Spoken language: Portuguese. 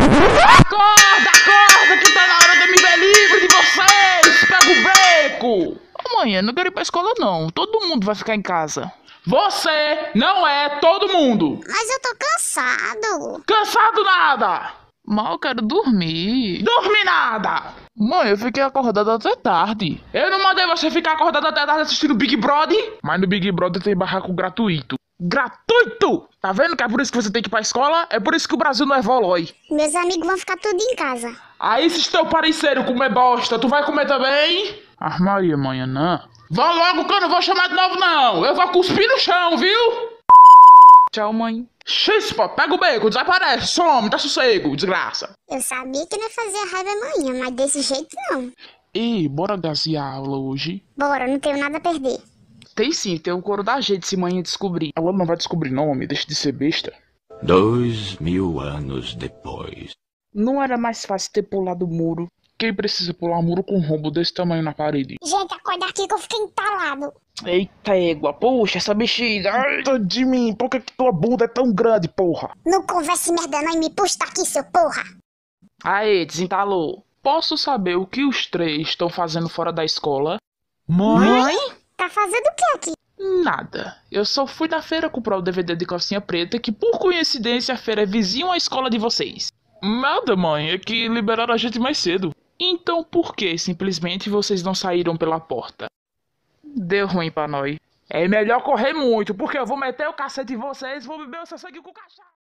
Acorda, acorda, que tá na hora de me ver livre de vocês! Pega o beco! Amanhã não quero ir pra escola não, todo mundo vai ficar em casa. Você não é todo mundo! Mas eu tô cansado! Cansado nada! Mal quero dormir. Dormir nada! Mãe, eu fiquei acordado até tarde. Eu não mandei você ficar acordado até tarde assistindo Big Brother? Mas no Big Brother tem barraco gratuito gratuito. Tá vendo que é por isso que você tem que ir pra escola? É por isso que o Brasil não evolui. É Meus amigos vão ficar tudo em casa. Aí se teu parceiro comer bosta, tu vai comer também? Ah, Maria, manhã não. Vão logo que eu não vou chamar de novo não. Eu vou cuspir no chão, viu? Tchau, mãe. Xispa, pega o beco, desaparece, some, dá sossego, desgraça. Eu sabia que não ia fazer raiva amanhã, mas desse jeito não. Ih, bora gasear aula hoje? Bora, não tenho nada a perder. Tem sim, tem um coro da gente se manhã descobrir. A não vai descobrir nome, deixa de ser besta. Dois mil anos depois. Não era mais fácil ter pulado o muro. Quem precisa pular muro com um rombo desse tamanho na parede? Gente, acorda aqui que eu fiquei entalado. Eita égua, poxa, essa bexiga. Eita de mim, por que, que tua bunda é tão grande, porra? Não converse merda não e me puxa aqui, seu porra. Aê, desentalou. Posso saber o que os três estão fazendo fora da escola? Mãe? Mãe? Tá fazendo o que aqui? Nada. Eu só fui na feira comprar o DVD de Calcinha Preta, que por coincidência a feira é vizinho à escola de vocês. Nada, mãe, é que liberaram a gente mais cedo. Então por que simplesmente vocês não saíram pela porta? Deu ruim pra nós. É melhor correr muito, porque eu vou meter o cacete em vocês e vou beber o seu sangue com o cachorro.